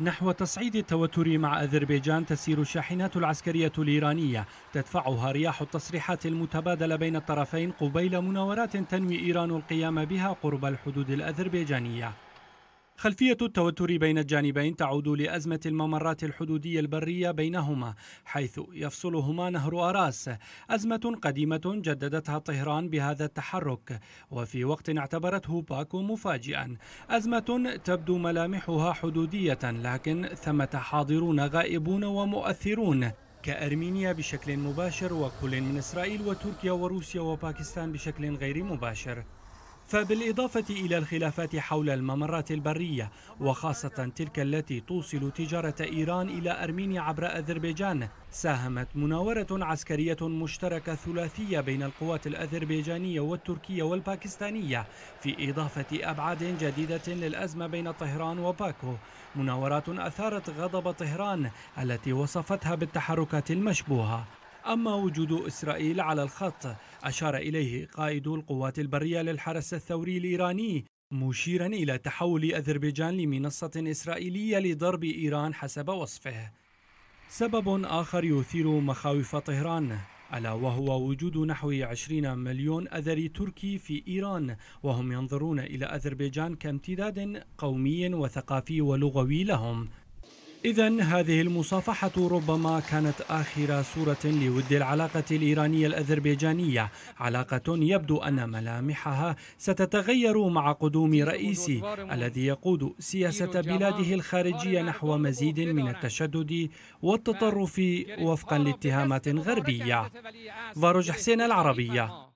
نحو تصعيد التوتر مع أذربيجان تسير الشاحنات العسكرية الإيرانية تدفعها رياح التصريحات المتبادلة بين الطرفين قبيل مناورات تنوي إيران القيام بها قرب الحدود الأذربيجانية خلفية التوتر بين الجانبين تعود لأزمة الممرات الحدودية البرية بينهما حيث يفصلهما نهر أراس أزمة قديمة جددتها طهران بهذا التحرك وفي وقت اعتبرته باكو مفاجئا أزمة تبدو ملامحها حدودية لكن ثمة حاضرون غائبون ومؤثرون كأرمينيا بشكل مباشر وكل من إسرائيل وتركيا وروسيا وباكستان بشكل غير مباشر فبالإضافة إلى الخلافات حول الممرات البرية وخاصة تلك التي توصل تجارة إيران إلى أرمينيا عبر أذربيجان ساهمت مناورة عسكرية مشتركة ثلاثية بين القوات الأذربيجانية والتركية والباكستانية في إضافة أبعاد جديدة للأزمة بين طهران وباكو مناورات أثارت غضب طهران التي وصفتها بالتحركات المشبوهة أما وجود إسرائيل على الخط أشار إليه قائد القوات البرية للحرس الثوري الإيراني مشيرا إلى تحول أذربيجان لمنصة إسرائيلية لضرب إيران حسب وصفه سبب آخر يثير مخاوف طهران ألا وهو وجود نحو 20 مليون أذري تركي في إيران وهم ينظرون إلى أذربيجان كامتداد قومي وثقافي ولغوي لهم إذا هذه المصافحة ربما كانت آخر صورة لود العلاقة الإيرانية الأذربيجانية، علاقة يبدو أن ملامحها ستتغير مع قدوم رئيسي الذي يقود سياسة بلاده الخارجية نحو مزيد من التشدد والتطرف وفقا لاتهامات غربية. فاروج حسين العربية